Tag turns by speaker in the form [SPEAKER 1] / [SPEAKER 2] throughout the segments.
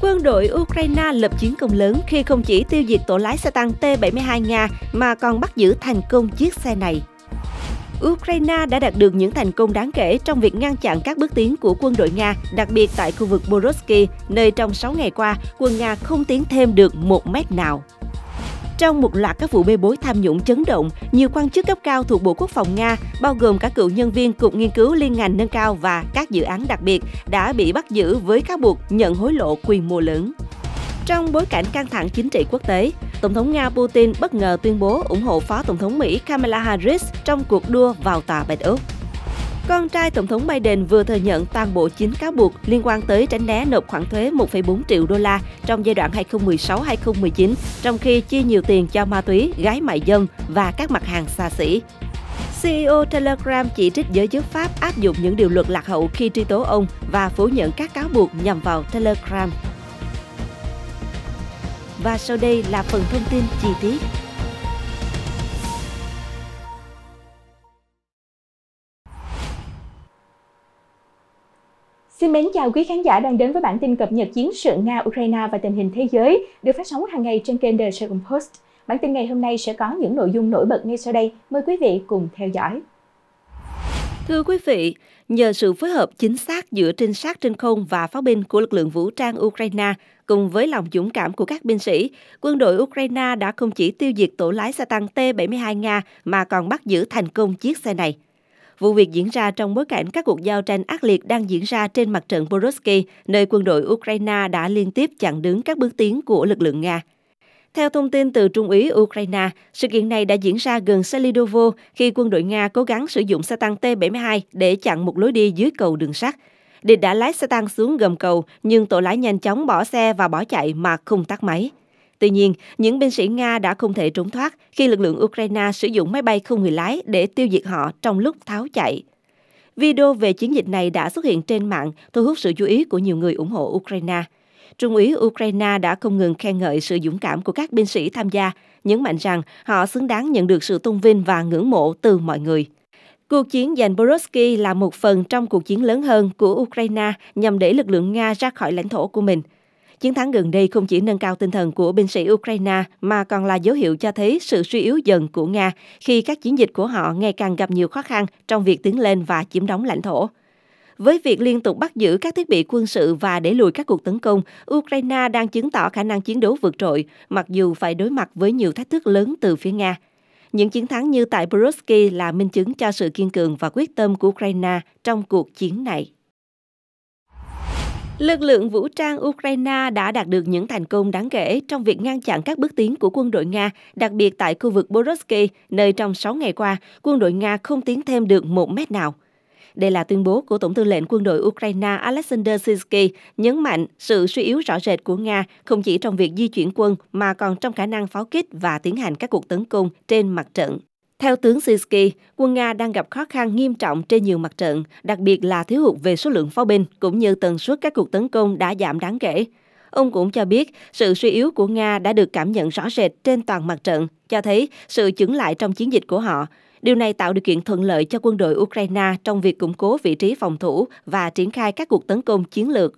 [SPEAKER 1] Quân đội Ukraine lập chiến công lớn khi không chỉ tiêu diệt tổ lái xe tăng T-72 Nga mà còn bắt giữ thành công chiếc xe này. Ukraine đã đạt được những thành công đáng kể trong việc ngăn chặn các bước tiến của quân đội Nga, đặc biệt tại khu vực Borovsky, nơi trong 6 ngày qua, quân Nga không tiến thêm được một mét nào. Trong một loạt các vụ bê bối tham nhũng chấn động, nhiều quan chức cấp cao thuộc Bộ Quốc phòng Nga, bao gồm cả cựu nhân viên Cục Nghiên cứu Liên ngành nâng cao và các dự án đặc biệt, đã bị bắt giữ với cáo buộc nhận hối lộ quy mô lớn. Trong bối cảnh căng thẳng chính trị quốc tế, Tổng thống Nga Putin bất ngờ tuyên bố ủng hộ Phó Tổng thống Mỹ Kamala Harris trong cuộc đua vào Tòa Bạch Ốc. Con trai Tổng thống Biden vừa thừa nhận toàn bộ 9 cáo buộc liên quan tới tránh né nộp khoản thuế 1,4 triệu đô la trong giai đoạn 2016-2019, trong khi chi nhiều tiền cho ma túy, gái mại dâm và các mặt hàng xa xỉ. CEO Telegram chỉ trích giới chức Pháp áp dụng những điều luật lạc hậu khi truy tố ông và phủ nhận các cáo buộc nhằm vào Telegram. Và sau đây là phần thông tin chi tiết. Xin mến chào quý khán giả đang đến với bản tin cập nhật chiến sự Nga-Ukraine và tình hình thế giới được phát sóng hàng ngày trên kênh The Second Post. Bản tin ngày hôm nay sẽ có những nội dung nổi bật ngay sau đây. Mời quý vị cùng theo dõi. Thưa quý vị, nhờ sự phối hợp chính xác giữa trinh sát trên không và pháo binh của lực lượng vũ trang Ukraine cùng với lòng dũng cảm của các binh sĩ, quân đội Ukraine đã không chỉ tiêu diệt tổ lái xe tăng T-72 Nga mà còn bắt giữ thành công chiếc xe này. Vụ việc diễn ra trong bối cảnh các cuộc giao tranh ác liệt đang diễn ra trên mặt trận Borovsky, nơi quân đội Ukraine đã liên tiếp chặn đứng các bước tiến của lực lượng Nga. Theo thông tin từ Trung úy Ukraine, sự kiện này đã diễn ra gần Selidovo khi quân đội Nga cố gắng sử dụng xe tăng T-72 để chặn một lối đi dưới cầu đường sắt. Địch đã lái xe tăng xuống gầm cầu, nhưng tổ lái nhanh chóng bỏ xe và bỏ chạy mà không tắt máy. Tuy nhiên, những binh sĩ Nga đã không thể trốn thoát khi lực lượng Ukraine sử dụng máy bay không người lái để tiêu diệt họ trong lúc tháo chạy. Video về chiến dịch này đã xuất hiện trên mạng, thu hút sự chú ý của nhiều người ủng hộ Ukraine. Trung úy Ukraine đã không ngừng khen ngợi sự dũng cảm của các binh sĩ tham gia, nhấn mạnh rằng họ xứng đáng nhận được sự tôn vinh và ngưỡng mộ từ mọi người. Cuộc chiến giành Borovsky là một phần trong cuộc chiến lớn hơn của Ukraine nhằm để lực lượng Nga ra khỏi lãnh thổ của mình – Chiến thắng gần đây không chỉ nâng cao tinh thần của binh sĩ Ukraine mà còn là dấu hiệu cho thấy sự suy yếu dần của Nga khi các chiến dịch của họ ngày càng gặp nhiều khó khăn trong việc tiến lên và chiếm đóng lãnh thổ. Với việc liên tục bắt giữ các thiết bị quân sự và đẩy lùi các cuộc tấn công, Ukraine đang chứng tỏ khả năng chiến đấu vượt trội, mặc dù phải đối mặt với nhiều thách thức lớn từ phía Nga. Những chiến thắng như tại Brusky là minh chứng cho sự kiên cường và quyết tâm của Ukraine trong cuộc chiến này. Lực lượng vũ trang Ukraine đã đạt được những thành công đáng kể trong việc ngăn chặn các bước tiến của quân đội Nga, đặc biệt tại khu vực Borovsky, nơi trong 6 ngày qua, quân đội Nga không tiến thêm được một mét nào. Đây là tuyên bố của Tổng tư lệnh quân đội Ukraine Alexander Sinsky nhấn mạnh sự suy yếu rõ rệt của Nga không chỉ trong việc di chuyển quân mà còn trong khả năng pháo kích và tiến hành các cuộc tấn công trên mặt trận. Theo tướng Sisky, quân Nga đang gặp khó khăn nghiêm trọng trên nhiều mặt trận, đặc biệt là thiếu hụt về số lượng pháo binh cũng như tần suất các cuộc tấn công đã giảm đáng kể. Ông cũng cho biết sự suy yếu của Nga đã được cảm nhận rõ rệt trên toàn mặt trận, cho thấy sự chững lại trong chiến dịch của họ. Điều này tạo điều kiện thuận lợi cho quân đội Ukraine trong việc củng cố vị trí phòng thủ và triển khai các cuộc tấn công chiến lược.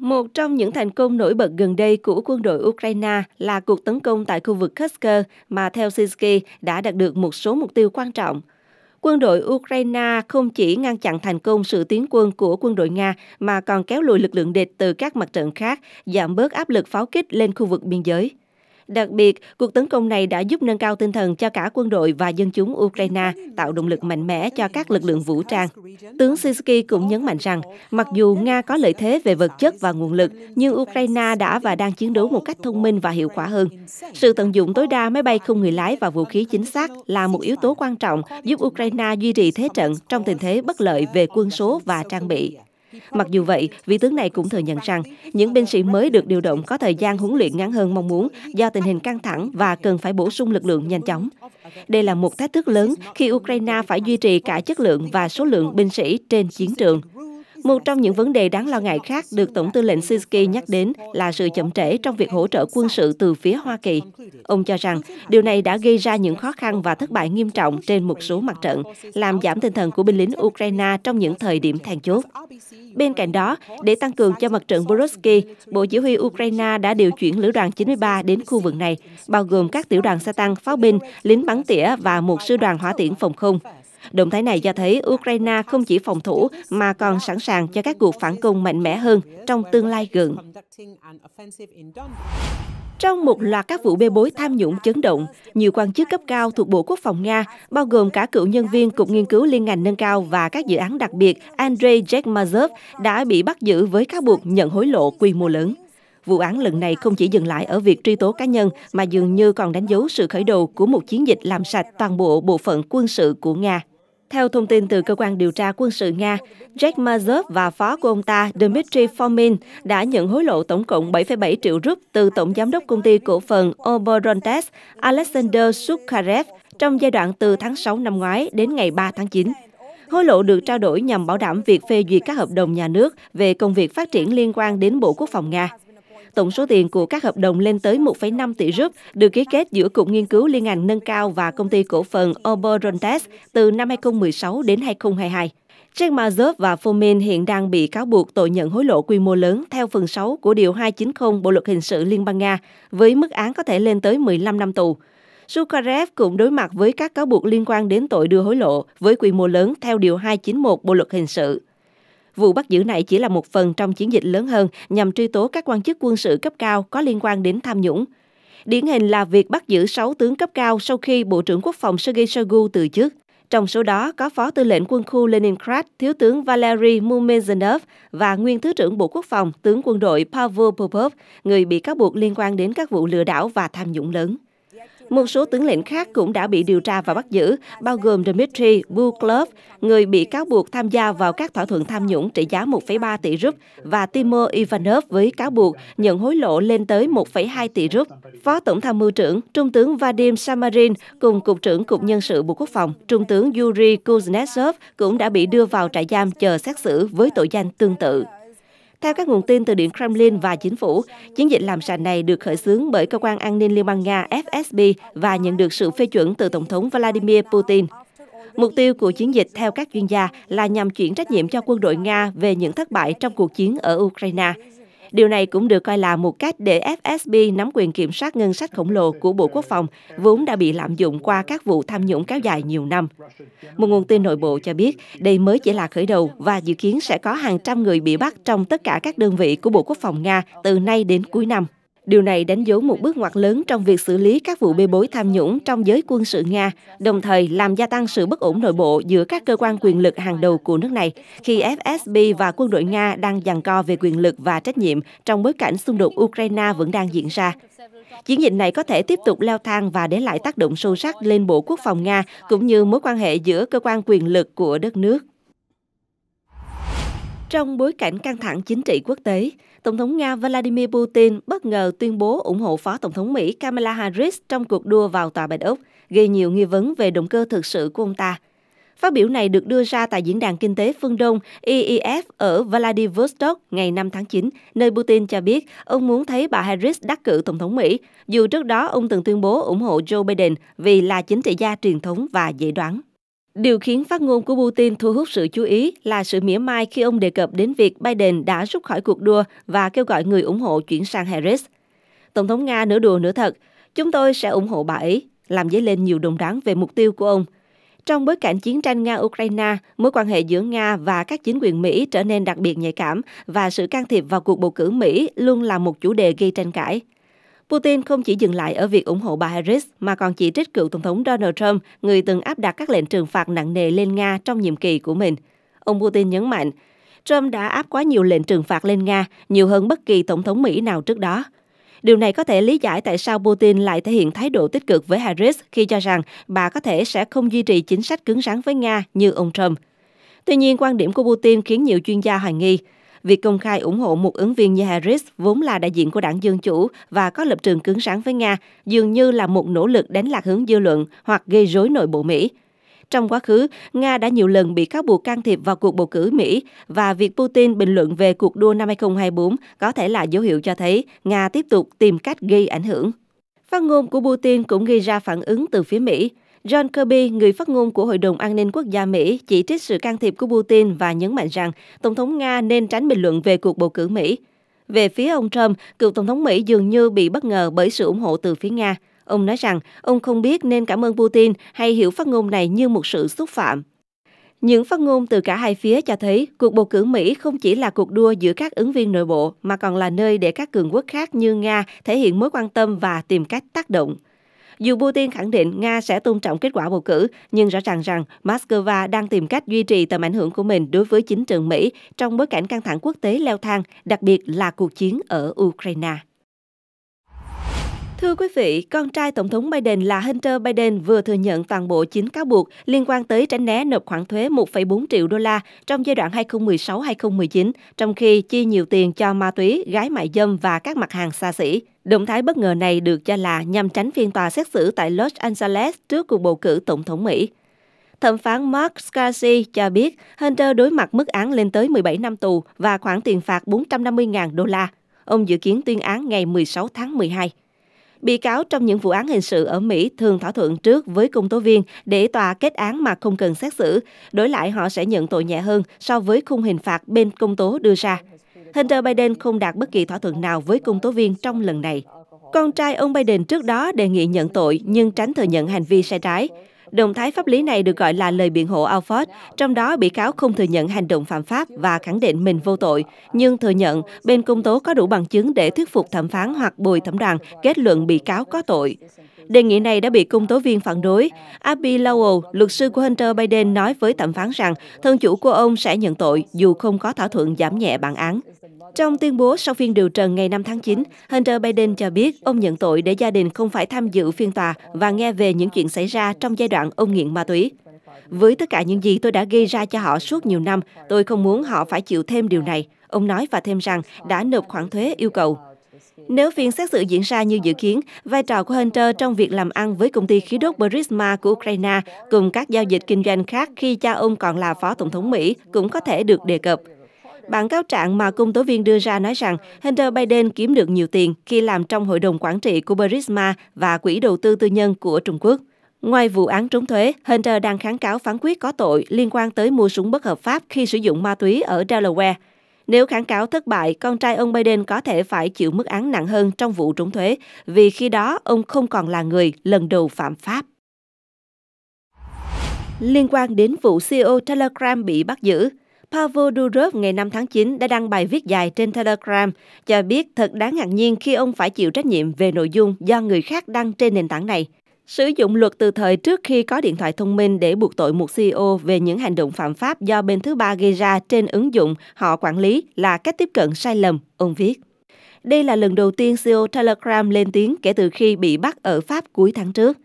[SPEAKER 1] Một trong những thành công nổi bật gần đây của quân đội Ukraine là cuộc tấn công tại khu vực Kursk mà theo Sinsky đã đạt được một số mục tiêu quan trọng. Quân đội Ukraine không chỉ ngăn chặn thành công sự tiến quân của quân đội Nga mà còn kéo lùi lực lượng địch từ các mặt trận khác, giảm bớt áp lực pháo kích lên khu vực biên giới. Đặc biệt, cuộc tấn công này đã giúp nâng cao tinh thần cho cả quân đội và dân chúng Ukraine, tạo động lực mạnh mẽ cho các lực lượng vũ trang. Tướng Sisky cũng nhấn mạnh rằng, mặc dù Nga có lợi thế về vật chất và nguồn lực, nhưng Ukraine đã và đang chiến đấu một cách thông minh và hiệu quả hơn. Sự tận dụng tối đa máy bay không người lái và vũ khí chính xác là một yếu tố quan trọng giúp Ukraine duy trì thế trận trong tình thế bất lợi về quân số và trang bị. Mặc dù vậy, vị tướng này cũng thừa nhận rằng những binh sĩ mới được điều động có thời gian huấn luyện ngắn hơn mong muốn do tình hình căng thẳng và cần phải bổ sung lực lượng nhanh chóng. Đây là một thách thức lớn khi Ukraine phải duy trì cả chất lượng và số lượng binh sĩ trên chiến trường. Một trong những vấn đề đáng lo ngại khác được Tổng tư lệnh Sisky nhắc đến là sự chậm trễ trong việc hỗ trợ quân sự từ phía Hoa Kỳ. Ông cho rằng điều này đã gây ra những khó khăn và thất bại nghiêm trọng trên một số mặt trận, làm giảm tinh thần của binh lính Ukraine trong những thời điểm then chốt. Bên cạnh đó, để tăng cường cho mặt trận Borosky, Bộ Chỉ huy Ukraine đã điều chuyển lữ đoàn 93 đến khu vực này, bao gồm các tiểu đoàn xe tăng, pháo binh, lính bắn tỉa và một sư đoàn hỏa tiễn phòng không. Động thái này cho thấy Ukraine không chỉ phòng thủ mà còn sẵn sàng cho các cuộc phản công mạnh mẽ hơn trong tương lai gần. Trong một loạt các vụ bê bối tham nhũng chấn động, nhiều quan chức cấp cao thuộc Bộ Quốc phòng Nga, bao gồm cả cựu nhân viên Cục Nghiên cứu Liên ngành Nâng cao và các dự án đặc biệt Andrei Yekmazov đã bị bắt giữ với cáo buộc nhận hối lộ quy mô lớn. Vụ án lần này không chỉ dừng lại ở việc truy tố cá nhân mà dường như còn đánh dấu sự khởi đầu của một chiến dịch làm sạch toàn bộ bộ phận quân sự của Nga. Theo thông tin từ cơ quan điều tra quân sự Nga, Jack Mazov và phó của ông ta Dmitry Formin đã nhận hối lộ tổng cộng 7,7 triệu rúp từ Tổng Giám đốc Công ty Cổ phần Oborontes Alexander Sukharev trong giai đoạn từ tháng 6 năm ngoái đến ngày 3 tháng 9. Hối lộ được trao đổi nhằm bảo đảm việc phê duyệt các hợp đồng nhà nước về công việc phát triển liên quan đến Bộ Quốc phòng Nga. Tổng số tiền của các hợp đồng lên tới 1,5 tỷ rúp được ký kết giữa Cục Nghiên cứu Liên ngành Nâng cao và Công ty Cổ phần Oberontes từ năm 2016 đến 2022. Jack Ma và Fomin hiện đang bị cáo buộc tội nhận hối lộ quy mô lớn theo phần 6 của Điều 290 Bộ Luật Hình sự Liên bang Nga, với mức án có thể lên tới 15 năm tù. Sukarev cũng đối mặt với các cáo buộc liên quan đến tội đưa hối lộ với quy mô lớn theo Điều 291 Bộ Luật Hình sự. Vụ bắt giữ này chỉ là một phần trong chiến dịch lớn hơn nhằm truy tố các quan chức quân sự cấp cao có liên quan đến tham nhũng. Điển hình là việc bắt giữ 6 tướng cấp cao sau khi Bộ trưởng Quốc phòng Sergei Shoigu từ chức. Trong số đó có Phó Tư lệnh Quân khu Leningrad, Thiếu tướng Valery Mumezenov và Nguyên Thứ trưởng Bộ Quốc phòng, tướng quân đội Pavel Popov, người bị cáo buộc liên quan đến các vụ lừa đảo và tham nhũng lớn. Một số tướng lĩnh khác cũng đã bị điều tra và bắt giữ, bao gồm Dmitry Buklov, người bị cáo buộc tham gia vào các thỏa thuận tham nhũng trị giá 1,3 tỷ rúp, và Timur Ivanov với cáo buộc nhận hối lộ lên tới 1,2 tỷ rúp. Phó Tổng tham mưu trưởng, Trung tướng Vadim Samarin cùng Cục trưởng Cục Nhân sự Bộ Quốc phòng, Trung tướng Yuri Kuznetsov cũng đã bị đưa vào trại giam chờ xét xử với tội danh tương tự. Theo các nguồn tin từ Điện Kremlin và chính phủ, chiến dịch làm sạch này được khởi xướng bởi Cơ quan An ninh Liên bang Nga FSB và nhận được sự phê chuẩn từ Tổng thống Vladimir Putin. Mục tiêu của chiến dịch theo các chuyên gia là nhằm chuyển trách nhiệm cho quân đội Nga về những thất bại trong cuộc chiến ở Ukraine, Điều này cũng được coi là một cách để FSB nắm quyền kiểm soát ngân sách khổng lồ của Bộ Quốc phòng, vốn đã bị lạm dụng qua các vụ tham nhũng kéo dài nhiều năm. Một nguồn tin nội bộ cho biết đây mới chỉ là khởi đầu và dự kiến sẽ có hàng trăm người bị bắt trong tất cả các đơn vị của Bộ Quốc phòng Nga từ nay đến cuối năm. Điều này đánh dấu một bước ngoặt lớn trong việc xử lý các vụ bê bối tham nhũng trong giới quân sự Nga, đồng thời làm gia tăng sự bất ổn nội bộ giữa các cơ quan quyền lực hàng đầu của nước này, khi FSB và quân đội Nga đang giằng co về quyền lực và trách nhiệm trong bối cảnh xung đột Ukraine vẫn đang diễn ra. Chiến dịch này có thể tiếp tục leo thang và để lại tác động sâu sắc lên Bộ Quốc phòng Nga cũng như mối quan hệ giữa cơ quan quyền lực của đất nước. Trong bối cảnh căng thẳng chính trị quốc tế, Tổng thống Nga Vladimir Putin bất ngờ tuyên bố ủng hộ Phó Tổng thống Mỹ Kamala Harris trong cuộc đua vào Tòa Bạch Ốc, gây nhiều nghi vấn về động cơ thực sự của ông ta. Phát biểu này được đưa ra tại Diễn đàn Kinh tế Phương Đông EEF ở Vladivostok ngày 5 tháng 9, nơi Putin cho biết ông muốn thấy bà Harris đắc cử Tổng thống Mỹ, dù trước đó ông từng tuyên bố ủng hộ Joe Biden vì là chính trị gia truyền thống và dễ đoán. Điều khiến phát ngôn của Putin thu hút sự chú ý là sự mỉa mai khi ông đề cập đến việc Biden đã rút khỏi cuộc đua và kêu gọi người ủng hộ chuyển sang Harris. Tổng thống Nga nửa đùa nửa thật, chúng tôi sẽ ủng hộ bà ấy, làm dấy lên nhiều đồng đoán về mục tiêu của ông. Trong bối cảnh chiến tranh Nga-Ukraine, mối quan hệ giữa Nga và các chính quyền Mỹ trở nên đặc biệt nhạy cảm và sự can thiệp vào cuộc bầu cử Mỹ luôn là một chủ đề gây tranh cãi. Putin không chỉ dừng lại ở việc ủng hộ bà Harris mà còn chỉ trích cựu Tổng thống Donald Trump, người từng áp đặt các lệnh trừng phạt nặng nề lên Nga trong nhiệm kỳ của mình. Ông Putin nhấn mạnh, Trump đã áp quá nhiều lệnh trừng phạt lên Nga, nhiều hơn bất kỳ Tổng thống Mỹ nào trước đó. Điều này có thể lý giải tại sao Putin lại thể hiện thái độ tích cực với Harris khi cho rằng bà có thể sẽ không duy trì chính sách cứng rắn với Nga như ông Trump. Tuy nhiên, quan điểm của Putin khiến nhiều chuyên gia hoài nghi – Việc công khai ủng hộ một ứng viên như Harris vốn là đại diện của đảng Dân Chủ và có lập trường cứng rắn với Nga dường như là một nỗ lực đánh lạc hướng dư luận hoặc gây rối nội bộ Mỹ. Trong quá khứ, Nga đã nhiều lần bị cáo buộc can thiệp vào cuộc bầu cử Mỹ và việc Putin bình luận về cuộc đua năm 2024 có thể là dấu hiệu cho thấy Nga tiếp tục tìm cách gây ảnh hưởng. Phát ngôn của Putin cũng gây ra phản ứng từ phía Mỹ. John Kirby, người phát ngôn của Hội đồng An ninh Quốc gia Mỹ, chỉ trích sự can thiệp của Putin và nhấn mạnh rằng Tổng thống Nga nên tránh bình luận về cuộc bầu cử Mỹ. Về phía ông Trump, cựu Tổng thống Mỹ dường như bị bất ngờ bởi sự ủng hộ từ phía Nga. Ông nói rằng ông không biết nên cảm ơn Putin hay hiểu phát ngôn này như một sự xúc phạm. Những phát ngôn từ cả hai phía cho thấy cuộc bầu cử Mỹ không chỉ là cuộc đua giữa các ứng viên nội bộ mà còn là nơi để các cường quốc khác như Nga thể hiện mối quan tâm và tìm cách tác động. Dù Putin khẳng định Nga sẽ tôn trọng kết quả bầu cử, nhưng rõ ràng rằng Moscow đang tìm cách duy trì tầm ảnh hưởng của mình đối với chính trường Mỹ trong bối cảnh căng thẳng quốc tế leo thang, đặc biệt là cuộc chiến ở Ukraine. Thưa quý vị, con trai Tổng thống Biden là Hunter Biden vừa thừa nhận toàn bộ 9 cáo buộc liên quan tới tránh né nộp khoản thuế 1,4 triệu đô la trong giai đoạn 2016-2019, trong khi chi nhiều tiền cho ma túy, gái mại dâm và các mặt hàng xa xỉ. Động thái bất ngờ này được cho là nhằm tránh phiên tòa xét xử tại Los Angeles trước cuộc bầu cử Tổng thống Mỹ. Thẩm phán Mark Scarsi cho biết Hunter đối mặt mức án lên tới 17 năm tù và khoản tiền phạt 450.000 đô la. Ông dự kiến tuyên án ngày 16 tháng 12. Bị cáo trong những vụ án hình sự ở Mỹ thường thỏa thuận trước với công tố viên để tòa kết án mà không cần xét xử. Đối lại họ sẽ nhận tội nhẹ hơn so với khung hình phạt bên công tố đưa ra. Hunter Biden không đạt bất kỳ thỏa thuận nào với công tố viên trong lần này. Con trai ông Biden trước đó đề nghị nhận tội nhưng tránh thừa nhận hành vi sai trái. Động thái pháp lý này được gọi là lời biện hộ Alford, trong đó bị cáo không thừa nhận hành động phạm pháp và khẳng định mình vô tội, nhưng thừa nhận bên công tố có đủ bằng chứng để thuyết phục thẩm phán hoặc bồi thẩm đoàn kết luận bị cáo có tội. Đề nghị này đã bị công tố viên phản đối. Abby Lowell, luật sư của Hunter Biden nói với thẩm phán rằng thân chủ của ông sẽ nhận tội dù không có thỏa thuận giảm nhẹ bản án. Trong tuyên bố sau phiên điều trần ngày 5 tháng 9, Hunter Biden cho biết ông nhận tội để gia đình không phải tham dự phiên tòa và nghe về những chuyện xảy ra trong giai đoạn ông nghiện ma túy. Với tất cả những gì tôi đã gây ra cho họ suốt nhiều năm, tôi không muốn họ phải chịu thêm điều này. Ông nói và thêm rằng đã nộp khoản thuế yêu cầu. Nếu phiên xét xử diễn ra như dự kiến, vai trò của Hunter trong việc làm ăn với công ty khí đốt Burisma của Ukraine cùng các giao dịch kinh doanh khác khi cha ông còn là phó tổng thống Mỹ cũng có thể được đề cập. Bản cáo trạng mà công tố viên đưa ra nói rằng Hunter Biden kiếm được nhiều tiền khi làm trong hội đồng quản trị của Burisma và quỹ đầu tư tư nhân của Trung Quốc. Ngoài vụ án trốn thuế, Hunter đang kháng cáo phán quyết có tội liên quan tới mua súng bất hợp pháp khi sử dụng ma túy ở Delaware. Nếu kháng cáo thất bại, con trai ông Biden có thể phải chịu mức án nặng hơn trong vụ trốn thuế, vì khi đó ông không còn là người lần đầu phạm pháp. Liên quan đến vụ CEO Telegram bị bắt giữ, Pavel Durov ngày 5 tháng 9 đã đăng bài viết dài trên Telegram cho biết thật đáng ngạc nhiên khi ông phải chịu trách nhiệm về nội dung do người khác đăng trên nền tảng này. Sử dụng luật từ thời trước khi có điện thoại thông minh để buộc tội một CEO về những hành động phạm pháp do bên thứ ba gây ra trên ứng dụng họ quản lý là cách tiếp cận sai lầm, ông viết. Đây là lần đầu tiên CEO Telegram lên tiếng kể từ khi bị bắt ở Pháp cuối tháng trước.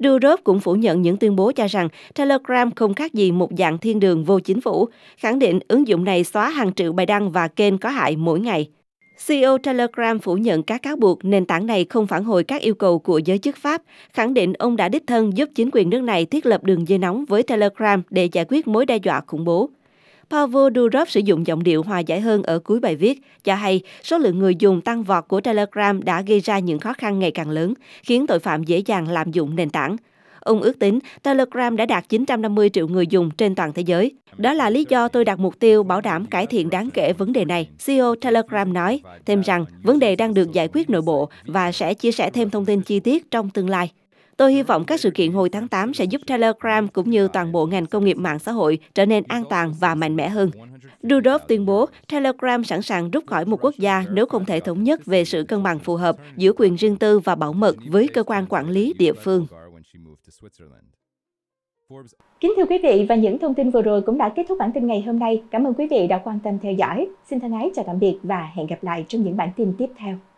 [SPEAKER 1] Durov cũng phủ nhận những tuyên bố cho rằng Telegram không khác gì một dạng thiên đường vô chính phủ, khẳng định ứng dụng này xóa hàng triệu bài đăng và kênh có hại mỗi ngày. CEO Telegram phủ nhận các cáo buộc nền tảng này không phản hồi các yêu cầu của giới chức Pháp, khẳng định ông đã đích thân giúp chính quyền nước này thiết lập đường dây nóng với Telegram để giải quyết mối đe dọa khủng bố. Pavel Durov sử dụng giọng điệu hòa giải hơn ở cuối bài viết, cho hay số lượng người dùng tăng vọt của Telegram đã gây ra những khó khăn ngày càng lớn, khiến tội phạm dễ dàng lạm dụng nền tảng. Ông ước tính Telegram đã đạt 950 triệu người dùng trên toàn thế giới. Đó là lý do tôi đặt mục tiêu bảo đảm cải thiện đáng kể vấn đề này, CEO Telegram nói, thêm rằng vấn đề đang được giải quyết nội bộ và sẽ chia sẻ thêm thông tin chi tiết trong tương lai. Tôi hy vọng các sự kiện hồi tháng 8 sẽ giúp Telegram cũng như toàn bộ ngành công nghiệp mạng xã hội trở nên an toàn và mạnh mẽ hơn. Rudolph tuyên bố Telegram sẵn sàng rút khỏi một quốc gia nếu không thể thống nhất về sự cân bằng phù hợp giữa quyền riêng tư và bảo mật với cơ quan quản lý địa phương. Kính thưa quý vị và những thông tin vừa rồi cũng đã kết thúc bản tin ngày hôm nay. Cảm ơn quý vị đã quan tâm theo dõi. Xin thân ái chào tạm biệt và hẹn gặp lại trong những bản tin tiếp theo.